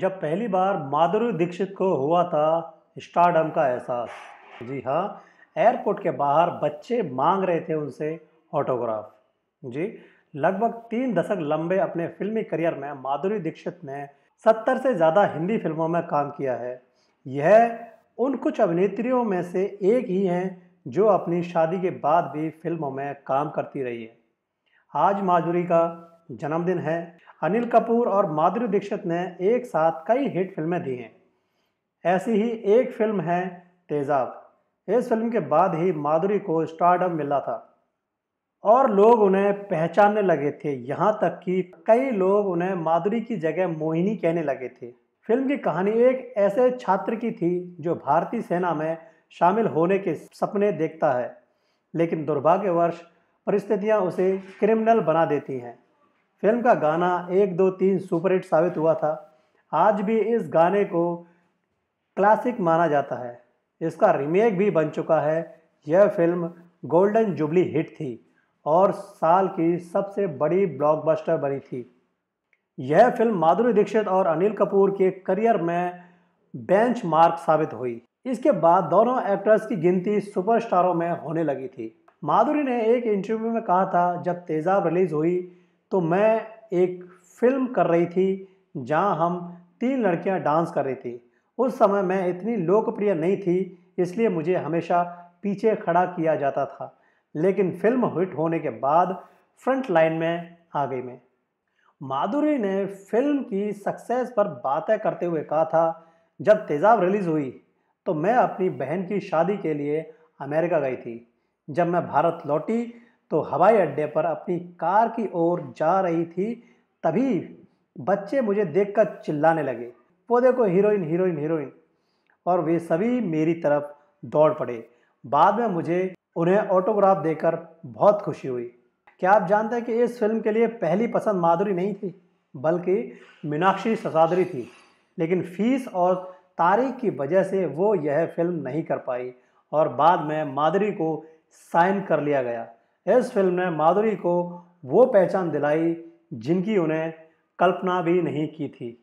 जब पहली बार माधुरी दीक्षित को हुआ था स्टारडम का एहसास जी हाँ एयरपोर्ट के बाहर बच्चे मांग रहे थे उनसे ऑटोग्राफ जी लगभग तीन दशक लंबे अपने फिल्मी करियर में माधुरी दीक्षित ने सत्तर से ज़्यादा हिंदी फिल्मों में काम किया है यह उन कुछ अभिनेत्रियों में से एक ही हैं जो अपनी शादी के बाद भी फिल्मों में काम करती रही है आज माधुरी का जन्मदिन है अनिल कपूर और माधुरी दीक्षित ने एक साथ कई हिट फिल्में दी हैं ऐसी ही एक फिल्म है तेजाब इस फिल्म के बाद ही माधुरी को स्टारडम मिला था और लोग उन्हें पहचानने लगे थे यहाँ तक कि कई लोग उन्हें माधुरी की जगह मोहिनी कहने लगे थे फिल्म की कहानी एक ऐसे छात्र की थी जो भारतीय सेना में शामिल होने के सपने देखता है लेकिन दुर्भाग्यवश परिस्थितियाँ उसे क्रिमिनल बना देती हैं फिल्म का गाना एक दो तीन सुपरहिट साबित हुआ था आज भी इस गाने को क्लासिक माना जाता है इसका रीमेक भी बन चुका है यह फिल्म गोल्डन जुबली हिट थी और साल की सबसे बड़ी ब्लॉकबस्टर बनी थी यह फिल्म माधुरी दीक्षित और अनिल कपूर के करियर में बेंच मार्क साबित हुई इसके बाद दोनों एक्टर्स की गिनती सुपरस्टारों में होने लगी थी माधुरी ने एक इंटरव्यू में कहा था जब तेजाब रिलीज़ हुई तो मैं एक फिल्म कर रही थी जहां हम तीन लड़कियां डांस कर रही थी उस समय मैं इतनी लोकप्रिय नहीं थी इसलिए मुझे हमेशा पीछे खड़ा किया जाता था लेकिन फिल्म हिट होने के बाद फ्रंट लाइन में आ गई मैं माधुरी ने फिल्म की सक्सेस पर बातें करते हुए कहा था जब तेजाब रिलीज़ हुई तो मैं अपनी बहन की शादी के लिए अमेरिका गई थी जब मैं भारत लौटी तो हवाई अड्डे पर अपनी कार की ओर जा रही थी तभी बच्चे मुझे देखकर चिल्लाने लगे वो देखो हीरोइन हीरोइन हीरोइन और वे सभी मेरी तरफ दौड़ पड़े बाद में मुझे उन्हें ऑटोग्राफ देकर बहुत खुशी हुई क्या आप जानते हैं कि इस फिल्म के लिए पहली पसंद माधुरी नहीं थी बल्कि मीनाक्षी ससादरी थी लेकिन फीस और तारीख की वजह से वो यह फिल्म नहीं कर पाई और बाद में माधुरी को साइन कर लिया गया इस फिल्म ने माधुरी को वो पहचान दिलाई जिनकी उन्हें कल्पना भी नहीं की थी